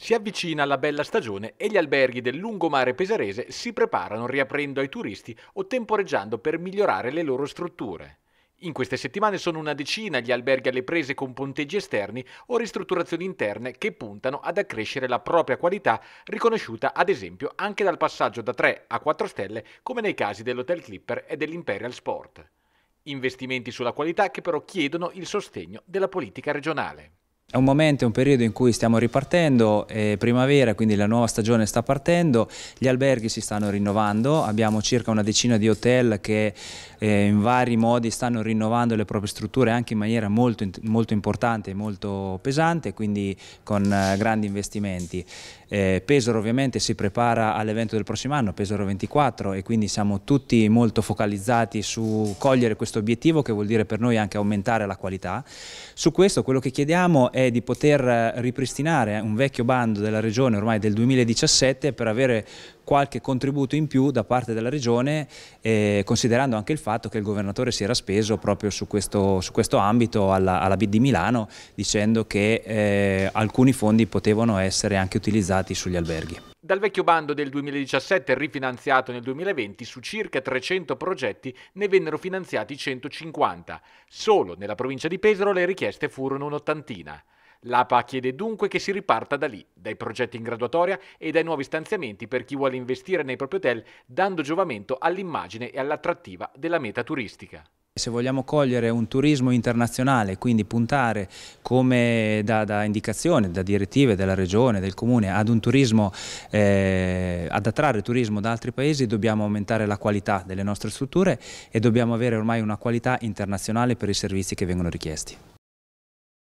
Si avvicina la bella stagione e gli alberghi del lungomare pesarese si preparano riaprendo ai turisti o temporeggiando per migliorare le loro strutture. In queste settimane sono una decina gli alberghi alle prese con ponteggi esterni o ristrutturazioni interne che puntano ad accrescere la propria qualità, riconosciuta ad esempio anche dal passaggio da 3 a 4 stelle come nei casi dell'Hotel Clipper e dell'Imperial Sport. Investimenti sulla qualità che però chiedono il sostegno della politica regionale. È un momento, è un periodo in cui stiamo ripartendo, è primavera, quindi la nuova stagione sta partendo, gli alberghi si stanno rinnovando, abbiamo circa una decina di hotel che eh, in vari modi stanno rinnovando le proprie strutture anche in maniera molto, molto importante e molto pesante, quindi con eh, grandi investimenti. Eh, Pesaro ovviamente si prepara all'evento del prossimo anno, Pesaro 24, e quindi siamo tutti molto focalizzati su cogliere questo obiettivo che vuol dire per noi anche aumentare la qualità. Su questo quello che chiediamo è di poter eh, ripristinare un vecchio bando della regione ormai del 2017 per avere qualche contributo in più da parte della Regione, eh, considerando anche il fatto che il governatore si era speso proprio su questo, su questo ambito alla, alla di Milano, dicendo che eh, alcuni fondi potevano essere anche utilizzati sugli alberghi. Dal vecchio bando del 2017 rifinanziato nel 2020 su circa 300 progetti ne vennero finanziati 150. Solo nella provincia di Pesaro le richieste furono un'ottantina. L'APA chiede dunque che si riparta da lì, dai progetti in graduatoria e dai nuovi stanziamenti per chi vuole investire nei propri hotel, dando giovamento all'immagine e all'attrattiva della meta turistica. Se vogliamo cogliere un turismo internazionale, quindi puntare come da, da indicazione, da direttive della regione, del comune, ad un turismo, eh, ad attrarre turismo da altri paesi, dobbiamo aumentare la qualità delle nostre strutture e dobbiamo avere ormai una qualità internazionale per i servizi che vengono richiesti.